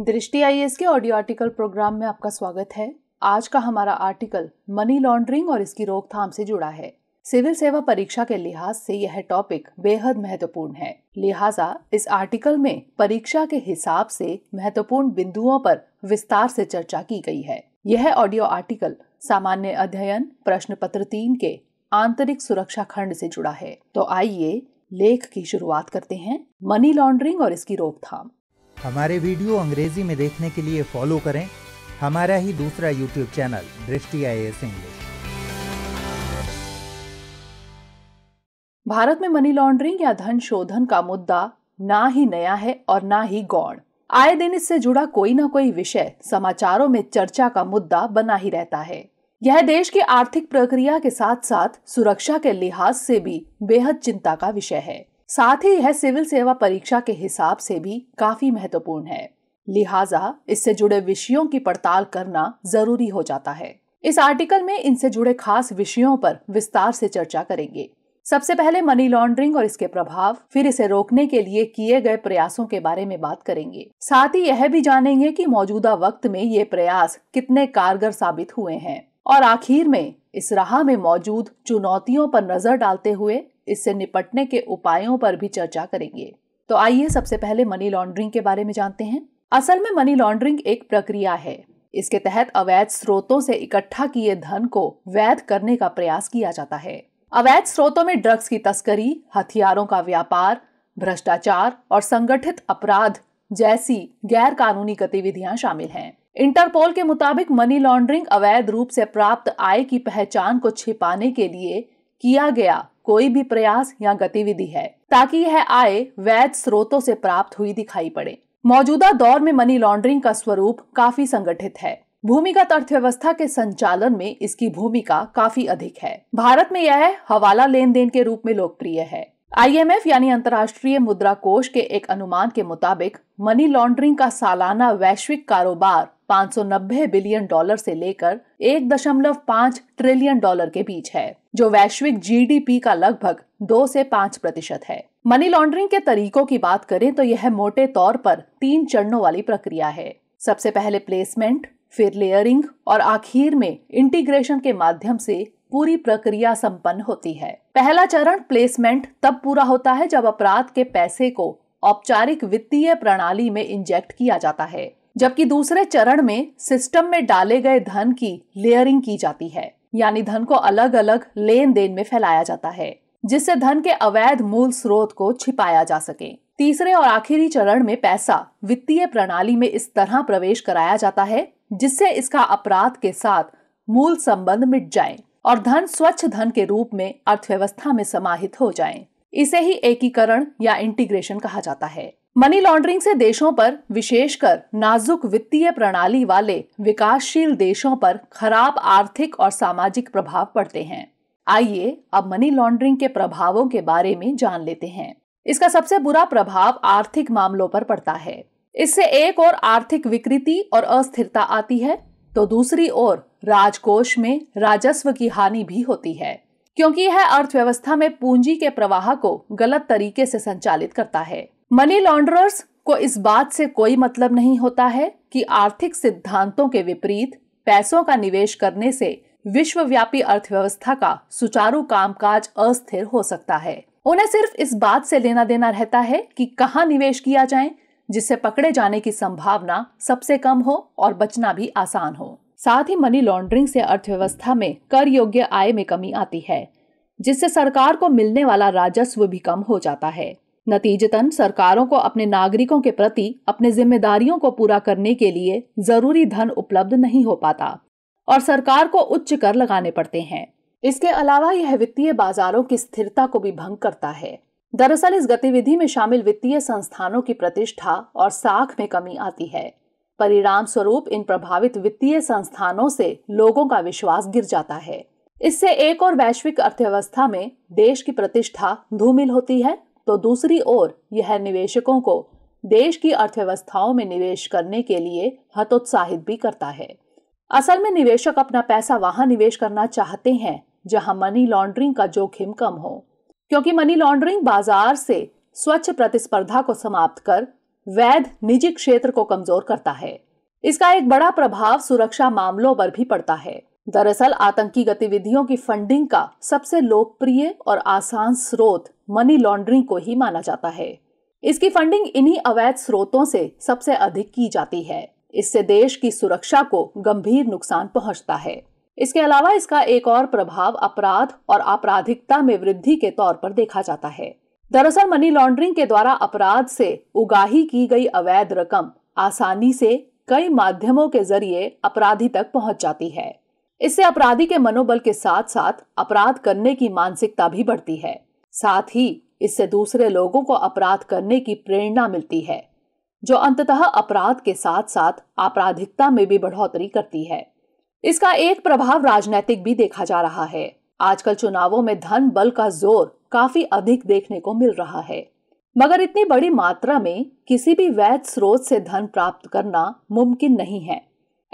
दृष्टि आई के audio article programme में आपका स्वागत है आज का हमारा आर्टिकल मनी लॉन्ड्रिंग और इसकी रोकथाम से जुड़ा है सिविल सेवा परीक्षा के लिहाज से यह टॉपिक बेहद महत्वपूर्ण है लिहाजा इस आर्टिकल में परीक्षा के हिसाब से महत्वपूर्ण बिंदुओं पर विस्तार से चर्चा की गई है यह ऑडियो आर्टिकल सामान्य अध्ययन प्रश्न पत्र तीन के आंतरिक सुरक्षा खंड से जुड़ा है तो आइए लेख की शुरुआत करते हैं मनी लॉन्ड्रिंग और इसकी रोकथाम हमारे वीडियो अंग्रेजी में देखने के लिए फॉलो करें हमारा ही दूसरा यूट्यूब चैनल दृष्टि आई इंग्लिश भारत में मनी लॉन्ड्रिंग या धन शोधन का मुद्दा ना ही नया है और ना ही गौण आए दिन इससे जुड़ा कोई ना कोई विषय समाचारों में चर्चा का मुद्दा बना ही रहता है यह देश की आर्थिक प्रक्रिया के साथ साथ सुरक्षा के लिहाज से भी बेहद चिंता का विषय है साथ ही यह सिविल सेवा परीक्षा के हिसाब से भी काफी महत्वपूर्ण है लिहाजा इससे जुड़े विषयों की पड़ताल करना जरूरी हो जाता है इस आर्टिकल में इनसे जुड़े खास विषयों पर विस्तार से चर्चा करेंगे सबसे पहले मनी लॉन्ड्रिंग और इसके प्रभाव फिर इसे रोकने के लिए किए गए प्रयासों के बारे में बात करेंगे साथ ही यह भी जानेंगे कि मौजूदा वक्त में ये प्रयास कितने कारगर साबित हुए हैं और आखिर में इस राह में मौजूद चुनौतियों पर नजर डालते हुए इससे निपटने के उपायों पर भी चर्चा करेंगे तो आइए सबसे पहले मनी लॉन्ड्रिंग के बारे में जानते हैं असल में मनी लॉन्ड्रिंग एक प्रक्रिया है इसके तहत अवैध स्रोतों से इकट्ठा किए धन को वैध करने का प्रयास किया जाता है अवैध स्रोतों में ड्रग्स की तस्करी हथियारों का व्यापार भ्रष्टाचार और संगठित अपराध जैसी गैर कानूनी गतिविधियां शामिल हैं इंटरपोल के मुताबिक मनी लॉन्ड्रिंग अवैध रूप से प्राप्त आय की पहचान को छिपाने के लिए किया गया कोई भी प्रयास या गतिविधि है ताकि यह आय वैध स्रोतों से प्राप्त हुई दिखाई पड़े मौजूदा दौर में मनी लॉन्ड्रिंग का स्वरूप काफी संगठित है भूमिगत अर्थव्यवस्था के संचालन में इसकी भूमिका काफी अधिक है भारत में यह हवाला लेन देन के रूप में लोकप्रिय है आईएमएफ यानी अंतर्राष्ट्रीय मुद्रा कोष के एक अनुमान के मुताबिक मनी लॉन्ड्रिंग का सालाना वैश्विक कारोबार 590 बिलियन डॉलर से लेकर 1.5 ट्रिलियन डॉलर के बीच है जो वैश्विक जीडीपी का लगभग 2 से 5 प्रतिशत है मनी लॉन्ड्रिंग के तरीकों की बात करें तो यह मोटे तौर पर तीन चरणों वाली प्रक्रिया है सबसे पहले प्लेसमेंट फिर लेयरिंग और आखिर में इंटीग्रेशन के माध्यम से पूरी प्रक्रिया संपन्न होती है पहला चरण प्लेसमेंट तब पूरा होता है जब अपराध के पैसे को औपचारिक वित्तीय प्रणाली में इंजेक्ट किया जाता है जबकि दूसरे चरण में सिस्टम में डाले गए धन की लेयरिंग की जाती है यानी धन को अलग अलग लेन देन में फैलाया जाता है जिससे धन के अवैध मूल स्रोत को छिपाया जा सके तीसरे और आखिरी चरण में पैसा वित्तीय प्रणाली में इस तरह प्रवेश कराया जाता है जिससे इसका अपराध के साथ मूल संबंध मिट जाए और धन स्वच्छ धन के रूप में अर्थव्यवस्था में समाहित हो जाए इसे ही एकीकरण या इंटीग्रेशन कहा जाता है मनी लॉन्ड्रिंग से देशों पर विशेषकर नाजुक वित्तीय प्रणाली वाले विकासशील देशों पर खराब आर्थिक और सामाजिक प्रभाव पड़ते हैं आइए अब मनी लॉन्ड्रिंग के प्रभावों के बारे में जान लेते हैं इसका सबसे बुरा प्रभाव आर्थिक मामलों पर पड़ता है इससे एक और आर्थिक विकृति और अस्थिरता आती है तो दूसरी ओर राजकोष में राजस्व की हानि भी होती है क्योंकि यह अर्थव्यवस्था में पूंजी के प्रवाह को गलत तरीके से संचालित करता है मनी लॉन्ड्रर्स को इस बात से कोई मतलब नहीं होता है कि आर्थिक सिद्धांतों के विपरीत पैसों का निवेश करने से विश्वव्यापी अर्थव्यवस्था का सुचारू कामकाज अस्थिर हो सकता है उन्हें सिर्फ इस बात से लेना देना रहता है कि कहाँ निवेश किया जाए जिससे पकड़े जाने की संभावना सबसे कम हो और बचना भी आसान हो साथ ही मनी लॉन्ड्रिंग से अर्थव्यवस्था में कर योग्य आय में कमी आती है जिससे सरकार को मिलने वाला राजस्व भी कम हो जाता है नतीजतन सरकारों को अपने नागरिकों के प्रति अपने जिम्मेदारियों को पूरा करने के लिए जरूरी धन उपलब्ध नहीं हो पाता और सरकार को उच्च कर लगाने पड़ते हैं इसके अलावा यह वित्तीय बाजारों की स्थिरता को भी भंग करता है दरअसल इस गतिविधि में शामिल वित्तीय संस्थानों की प्रतिष्ठा और साख में कमी आती है परिणाम स्वरूप इन प्रभावित वित्तीय संस्थानों से लोगों का विश्वास गिर जाता है इससे एक और वैश्विक अर्थव्यवस्था में देश की प्रतिष्ठा धूमिल होती है तो दूसरी ओर यह निवेशकों को देश की अर्थव्यवस्थाओं में निवेश करने के लिए हतोत्साहित भी करता है असल में निवेशक अपना पैसा वहां निवेश करना चाहते हैं जहां मनी लॉन्ड्रिंग का जोखिम कम हो क्योंकि मनी लॉन्ड्रिंग बाजार से स्वच्छ प्रतिस्पर्धा को समाप्त कर वैध निजी क्षेत्र को कमजोर करता है इसका एक बड़ा प्रभाव सुरक्षा मामलों पर भी पड़ता है दरअसल आतंकी गतिविधियों की फंडिंग का सबसे लोकप्रिय और आसान स्रोत मनी लॉन्ड्रिंग को ही माना जाता है इसकी फंडिंग इन्हीं अवैध स्रोतों से सबसे अधिक की जाती है इससे देश की सुरक्षा को गंभीर नुकसान पहुंचता है इसके अलावा इसका एक और प्रभाव अपराध और आपराधिकता में वृद्धि के तौर पर देखा जाता है दरअसल मनी लॉन्ड्रिंग के द्वारा अपराध से उगाही की गई अवैध रकम आसानी से कई माध्यमों के जरिए अपराधी तक पहुंच जाती है इससे अपराधी के मनोबल के साथ साथ अपराध करने की मानसिकता भी बढ़ती है साथ ही इससे दूसरे लोगों को अपराध करने की प्रेरणा मिलती है जो अंततः अपराध के साथ साथ आपराधिकता में भी बढ़ोतरी करती है इसका एक प्रभाव राजनैतिक भी देखा जा रहा है आजकल चुनावों में धन बल का जोर काफी अधिक देखने को मिल रहा है मगर इतनी बड़ी मात्रा में किसी भी वैध स्रोत से धन प्राप्त करना मुमकिन नहीं है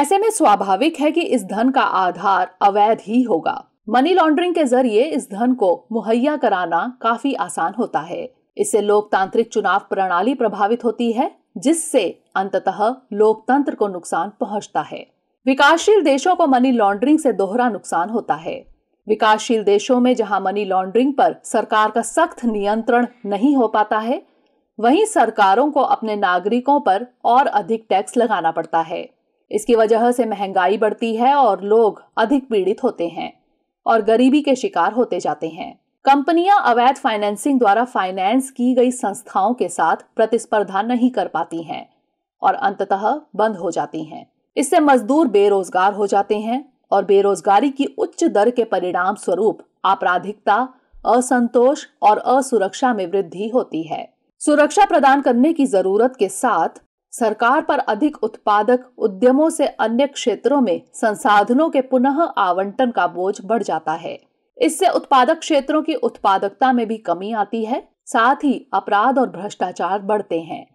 ऐसे में स्वाभाविक है कि इस धन का आधार अवैध ही होगा मनी लॉन्ड्रिंग के जरिए इस धन को मुहैया कराना काफी आसान होता है इससे लोकतांत्रिक चुनाव प्रणाली प्रभावित होती है जिससे अंततः लोकतंत्र को नुकसान पहुंचता है विकासशील देशों को मनी लॉन्ड्रिंग से दोहरा नुकसान होता है विकासशील देशों में जहां मनी लॉन्ड्रिंग पर सरकार का सख्त नियंत्रण नहीं हो पाता है वहीं सरकारों को अपने नागरिकों पर और अधिक टैक्स लगाना पड़ता है इसकी वजह से महंगाई बढ़ती है और लोग अधिक पीड़ित होते हैं और गरीबी के शिकार होते जाते हैं कंपनियां अवैध फाइनेंसिंग द्वारा फाइनेंस की गई संस्थाओं के साथ प्रतिस्पर्धा नहीं कर पाती हैं और अंततः बंद हो जाती हैं इससे मजदूर बेरोजगार हो जाते हैं और बेरोजगारी की उच्च दर के परिणाम स्वरूप आपराधिकता असंतोष और असुरक्षा में वृद्धि होती है सुरक्षा प्रदान करने की जरूरत के साथ सरकार पर अधिक उत्पादक उद्यमों से अन्य क्षेत्रों में संसाधनों के पुनः आवंटन का बोझ बढ़ जाता है इससे उत्पादक क्षेत्रों की उत्पादकता में भी कमी आती है साथ ही अपराध और भ्रष्टाचार बढ़ते हैं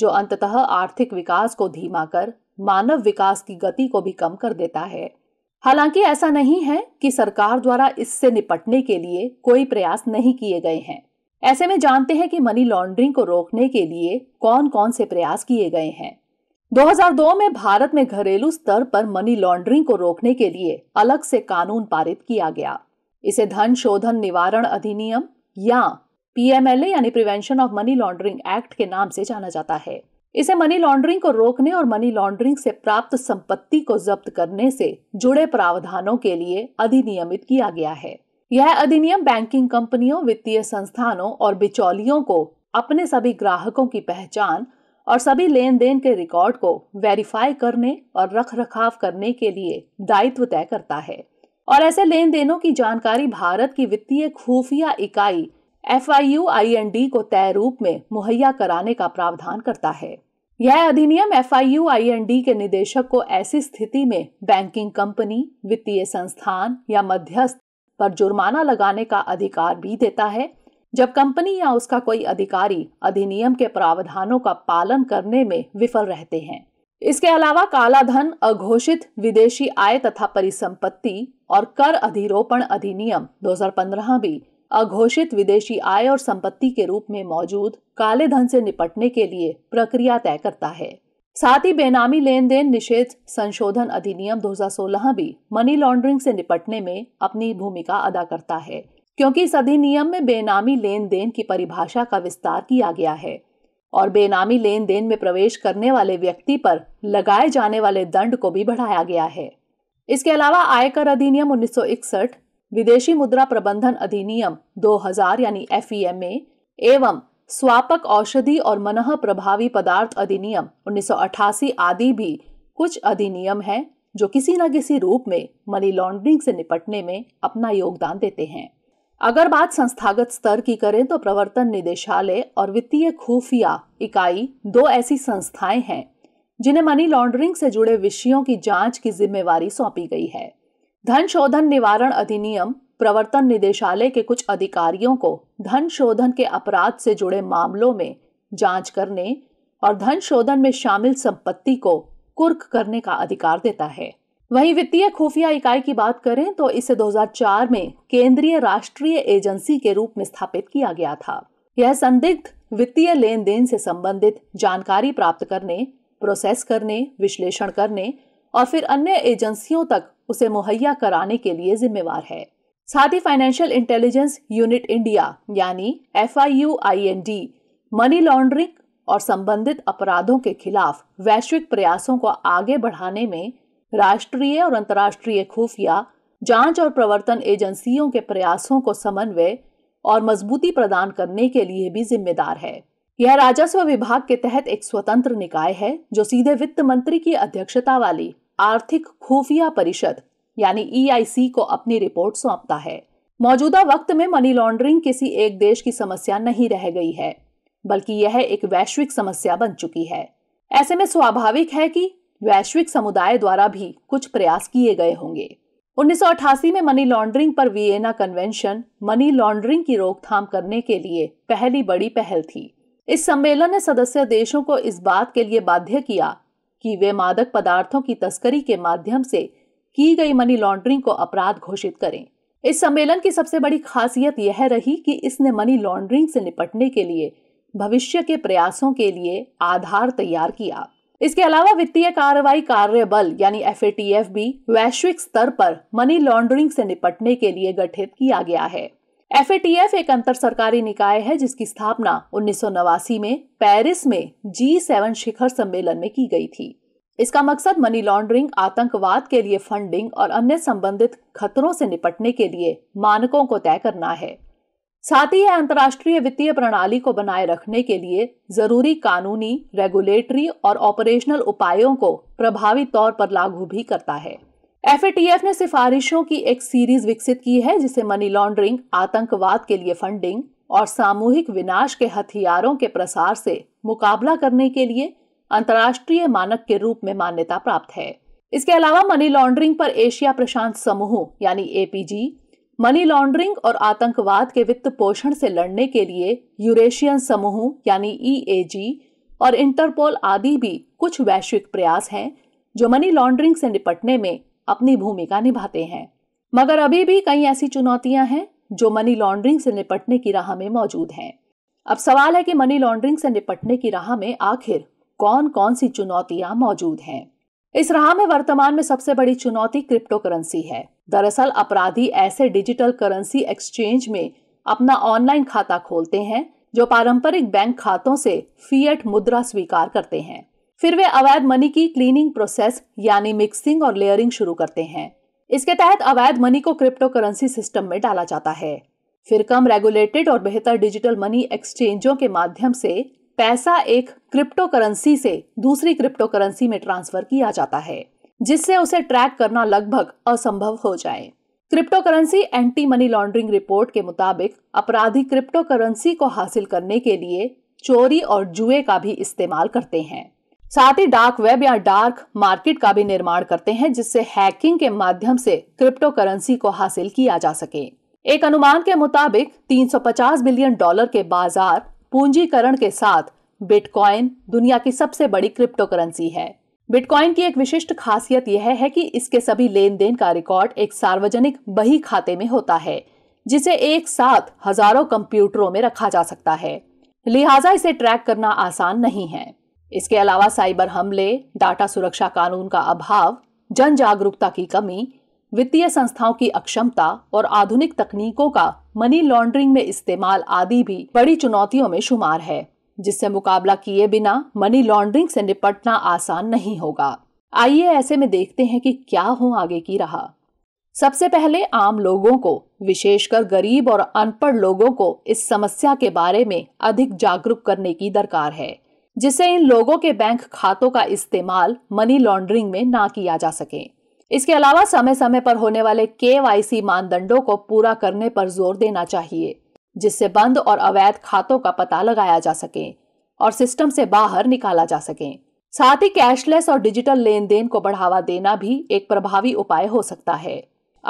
जो अंततः आर्थिक विकास को धीमा कर मानव विकास की गति को भी कम कर देता है हालांकि ऐसा नहीं है कि सरकार द्वारा इससे निपटने के लिए कोई प्रयास नहीं किए गए हैं ऐसे में जानते हैं कि मनी लॉन्ड्रिंग को रोकने के लिए कौन कौन से प्रयास किए गए हैं 2002 में भारत में घरेलू स्तर पर मनी लॉन्ड्रिंग को रोकने के लिए अलग से कानून पारित किया गया इसे धन शोधन निवारण अधिनियम या पीएमएलए यानी prevention of money laundering act के नाम से जाना जाता है इसे मनी लॉन्ड्रिंग को रोकने और मनी लॉन्ड्रिंग से प्राप्त संपत्ति को जब्त करने से जुड़े प्रावधानों के लिए अधिनियमित किया गया है यह अधिनियम बैंकिंग कंपनियों वित्तीय संस्थानों और बिचौलियों को अपने सभी ग्राहकों की पहचान और सभी लेन देन के रिकॉर्ड को वेरीफाई करने और रख रखाव करने के लिए दायित्व तय करता है और ऐसे लेन देनों की जानकारी भारत की वित्तीय खुफिया इकाई एफ आई को तय रूप में मुहैया कराने का प्रावधान करता है यह अधिनियम एफ आई के निदेशक को ऐसी स्थिति में बैंकिंग कंपनी वित्तीय संस्थान या मध्यस्थ पर जुर्माना लगाने का अधिकार भी देता है जब कंपनी या उसका कोई अधिकारी अधिनियम के प्रावधानों का पालन करने में विफल रहते हैं इसके अलावा काला धन अघोषित विदेशी आय तथा परिसंपत्ति और कर अधिरोपण अधिनियम 2015 भी अघोषित विदेशी आय और संपत्ति के रूप में मौजूद काले धन से निपटने के लिए प्रक्रिया तय करता है साथ ही बेनामी लेन देन निषेध संशोधन अधिनियम 2016 भी मनी लॉन्ड्रिंग से निपटने में अपनी भूमिका अदा करता है क्योंकि इस अधिनियम में बेनामी लेन देन की परिभाषा का विस्तार किया गया है और बेनामी लेन देन में प्रवेश करने वाले व्यक्ति पर लगाए जाने वाले दंड को भी बढ़ाया गया है इसके अलावा आयकर अधिनियम 1961, विदेशी मुद्रा प्रबंधन अधिनियम 2000 यानी एफ e एवं स्वापक औषधि और मन प्रभावी पदार्थ अधिनियम 1988 आदि भी कुछ अधिनियम हैं जो किसी न किसी रूप में मनी लॉन्ड्रिंग से निपटने में अपना योगदान देते हैं अगर बात संस्थागत स्तर की करें तो प्रवर्तन निदेशालय और वित्तीय खुफिया इकाई दो ऐसी संस्थाएं हैं जिन्हें मनी लॉन्ड्रिंग से जुड़े विषयों की जांच की जिम्मेवारी सौंपी गई है धन शोधन निवारण अधिनियम प्रवर्तन निदेशालय के कुछ अधिकारियों को धन शोधन के अपराध से जुड़े मामलों में जांच करने और धन शोधन में शामिल संपत्ति को कुर्क करने का अधिकार देता है वहीं वित्तीय खुफिया इकाई की बात करें तो इसे 2004 में केंद्रीय राष्ट्रीय एजेंसी के रूप में स्थापित किया गया था यह संदिग्ध वित्तीय लेन देन से संबंधित जानकारी प्राप्त करने प्रोसेस करने विश्लेषण करने और फिर अन्य एजेंसियों तक उसे मुहैया कराने के लिए जिम्मेवार है साथ ही फाइनेंशियल इंटेलिजेंस यूनिट इंडिया यानी एफ आई मनी लॉन्ड्रिंग और संबंधित अपराधों के खिलाफ वैश्विक प्रयासों को आगे बढ़ाने में राष्ट्रीय और अंतर्राष्ट्रीय खुफिया जांच और प्रवर्तन एजेंसियों के प्रयासों को समन्वय और मजबूती प्रदान करने के लिए भी जिम्मेदार है यह राजस्व विभाग के तहत एक स्वतंत्र निकाय है जो सीधे वित्त मंत्री की अध्यक्षता वाली आर्थिक खुफिया परिषद यानी ईआईसी e को अपनी रिपोर्ट सौंपता है मौजूदा वक्त में मनी लॉन्ड्रिंग किसी एक देश की समस्या नहीं रह गई है बल्कि यह एक वैश्विक समस्या बन चुकी है ऐसे में स्वाभाविक है कि वैश्विक समुदाय द्वारा भी कुछ प्रयास किए गए होंगे 1988 में मनी लॉन्ड्रिंग पर वियना कन्वेंशन मनी लॉन्ड्रिंग की रोकथाम करने के लिए पहली बड़ी पहल थी इस सम्मेलन ने सदस्य देशों को इस बात के लिए बाध्य किया कि वे मादक पदार्थों की तस्करी के माध्यम से की गई मनी लॉन्ड्रिंग को अपराध घोषित करें इस सम्मेलन की सबसे बड़ी खासियत यह रही कि इसने मनी लॉन्ड्रिंग से निपटने के लिए भविष्य के प्रयासों के लिए आधार तैयार किया इसके अलावा वित्तीय कार्रवाई कार्य बल यानी एफ भी वैश्विक स्तर पर मनी लॉन्ड्रिंग से निपटने के लिए गठित किया गया है एफ एक अंतर सरकारी निकाय है जिसकी स्थापना उन्नीस में पेरिस में जी सेवन शिखर सम्मेलन में की गई थी इसका मकसद मनी लॉन्ड्रिंग आतंकवाद के लिए फंडिंग और अन्य संबंधित खतरों से निपटने के लिए मानकों को तय करना है साथ ही यह अंतर्राष्ट्रीय वित्तीय प्रणाली को बनाए रखने के लिए जरूरी कानूनी रेगुलेटरी और ऑपरेशनल उपायों को प्रभावी तौर पर लागू भी करता है एफ ने सिफारिशों की एक सीरीज विकसित की है जिसे मनी लॉन्ड्रिंग आतंकवाद के लिए फंडिंग और सामूहिक विनाश के हथियारों के प्रसार से मुकाबला करने के लिए अंतर्राष्ट्रीय मानक के रूप में मान्यता प्राप्त है इसके अलावा मनी लॉन्ड्रिंग पर एशिया प्रशांत समूह यानी एपीजी मनी लॉन्ड्रिंग और आतंकवाद के वित्त पोषण से लड़ने के लिए यूरेशियन समूह यानी ईएजी e और इंटरपोल आदि भी कुछ वैश्विक प्रयास हैं जो मनी लॉन्ड्रिंग से निपटने में अपनी भूमिका निभाते हैं मगर अभी भी कई ऐसी चुनौतियां हैं जो मनी लॉन्ड्रिंग से निपटने की राह में मौजूद हैं अब सवाल है कि मनी लॉन्ड्रिंग से निपटने की राह में आखिर कौन कौन सी चुनौतियां मौजूद हैं इस राह में वर्तमान में सबसे बड़ी चुनौती क्रिप्टो करेंसी है दरअसल अपराधी ऐसे डिजिटल करेंसी एक्सचेंज में अपना ऑनलाइन खाता खोलते हैं जो पारंपरिक बैंक खातों से फीएट मुद्रा स्वीकार करते हैं फिर वे अवैध मनी की क्लीनिंग प्रोसेस यानी मिक्सिंग और लेयरिंग शुरू करते हैं इसके तहत अवैध मनी को क्रिप्टो करेंसी सिस्टम में डाला जाता है फिर कम रेगुलेटेड और बेहतर डिजिटल मनी एक्सचेंजों के माध्यम से पैसा एक क्रिप्टो करेंसी से दूसरी क्रिप्टो करेंसी में ट्रांसफर किया जाता है जिससे उसे ट्रैक करना लगभग असंभव हो जाए crypto currency anti money laundering report के मुताबिक अपराधी क्रिप्टो करेंसी को हासिल करने के लिए चोरी और जुए का भी इस्तेमाल करते हैं साथ ही डार्क वेब या डार्क मार्केट का भी निर्माण करते हैं जिससे हैकिंग के माध्यम से क्रिप्टो करेंसी को हासिल किया जा सके एक अनुमान के मुताबिक 350 बिलियन डॉलर के बाजार पूंजीकरण के साथ बिटकॉइन दुनिया की सबसे बड़ी क्रिप्टो करेंसी है बिटकॉइन की एक विशिष्ट खासियत यह है कि इसके सभी लेन देन का रिकॉर्ड एक सार्वजनिक बही खाते में होता है जिसे एक साथ हजारों कंप्यूटरों में रखा जा सकता है लिहाजा इसे ट्रैक करना आसान नहीं है इसके अलावा साइबर हमले डाटा सुरक्षा कानून का अभाव जन जागरूकता की कमी वित्तीय संस्थाओं की अक्षमता और आधुनिक तकनीकों का मनी लॉन्ड्रिंग में इस्तेमाल आदि भी बड़ी चुनौतियों में शुमार है जिससे मुकाबला किए बिना मनी लॉन्ड्रिंग से निपटना आसान नहीं होगा आइए ऐसे में देखते हैं कि क्या हो आगे की रहा सबसे पहले आम लोगों को विशेषकर गरीब और अनपढ़ लोगों को इस समस्या के बारे में अधिक जागरूक करने की दरकार है जिससे इन लोगों के बैंक खातों का इस्तेमाल मनी लॉन्ड्रिंग में ना किया जा सके इसके अलावा समय समय पर होने वाले के मानदंडों को पूरा करने पर जोर देना चाहिए जिससे बंद और अवैध खातों का पता लगाया जा सके और सिस्टम से बाहर निकाला जा सके साथ ही कैशलेस और डिजिटल लेन देन को बढ़ावा देना भी एक प्रभावी उपाय हो सकता है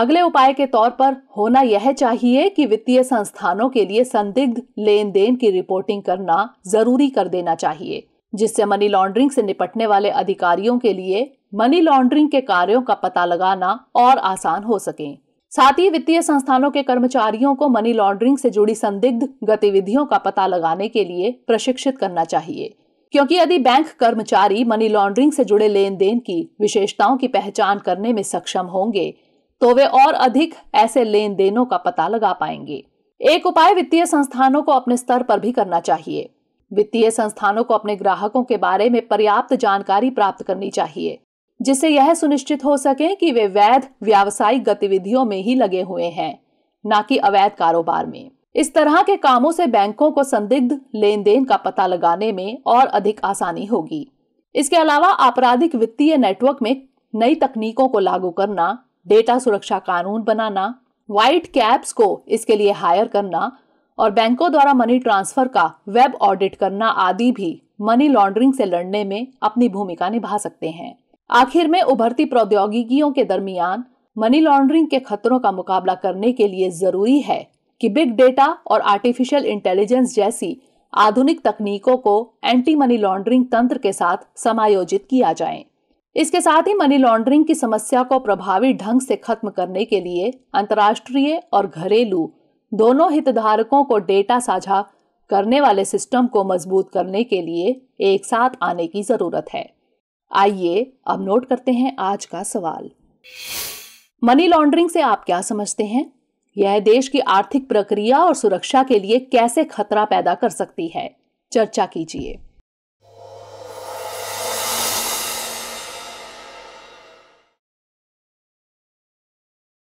अगले उपाय के तौर पर होना यह चाहिए कि वित्तीय संस्थानों के लिए संदिग्ध लेन देन की रिपोर्टिंग करना जरूरी कर देना चाहिए जिससे मनी लॉन्ड्रिंग से निपटने वाले अधिकारियों के लिए मनी लॉन्ड्रिंग के कार्यों का पता लगाना और आसान हो सके साथ ही वित्तीय संस्थानों के कर्मचारियों को मनी लॉन्ड्रिंग से जुड़ी संदिग्ध गतिविधियों का पता लगाने के लिए प्रशिक्षित करना चाहिए क्योंकि यदि बैंक कर्मचारी मनी लॉन्ड्रिंग से जुड़े लेन देन की विशेषताओं की पहचान करने में सक्षम होंगे तो वे और अधिक ऐसे लेन देनों का पता लगा पाएंगे एक उपाय वित्तीय संस्थानों को अपने स्तर पर भी करना चाहिए वित्तीय संस्थानों को अपने ग्राहकों के बारे में पर्याप्त जानकारी प्राप्त करनी चाहिए जिससे यह सुनिश्चित हो सके कि वे वैध व्यावसायिक गतिविधियों में ही लगे हुए हैं न कि अवैध कारोबार में इस तरह के कामों से बैंकों को संदिग्ध लेन देन का पता लगाने में और अधिक आसानी होगी इसके अलावा आपराधिक वित्तीय नेटवर्क में नई तकनीकों को लागू करना डेटा सुरक्षा कानून बनाना व्हाइट कैप्स को इसके लिए हायर करना और बैंकों द्वारा मनी ट्रांसफर का वेब ऑडिट करना आदि भी मनी लॉन्ड्रिंग से लड़ने में अपनी भूमिका निभा सकते हैं आखिर में उभरती प्रौद्योगिकियों के दरमियान मनी लॉन्ड्रिंग के खतरों का मुकाबला करने के लिए जरूरी है कि बिग डेटा और आर्टिफिशियल इंटेलिजेंस जैसी आधुनिक तकनीकों को एंटी मनी लॉन्ड्रिंग तंत्र के साथ समायोजित किया जाए इसके साथ ही मनी लॉन्ड्रिंग की समस्या को प्रभावी ढंग से खत्म करने के लिए अंतर्राष्ट्रीय और घरेलू दोनों हितधारकों को डेटा साझा करने वाले सिस्टम को मजबूत करने के लिए एक साथ आने की जरूरत है आइए अब नोट करते हैं आज का सवाल मनी लॉन्ड्रिंग से आप क्या समझते हैं यह देश की आर्थिक प्रक्रिया और सुरक्षा के लिए कैसे खतरा पैदा कर सकती है चर्चा कीजिए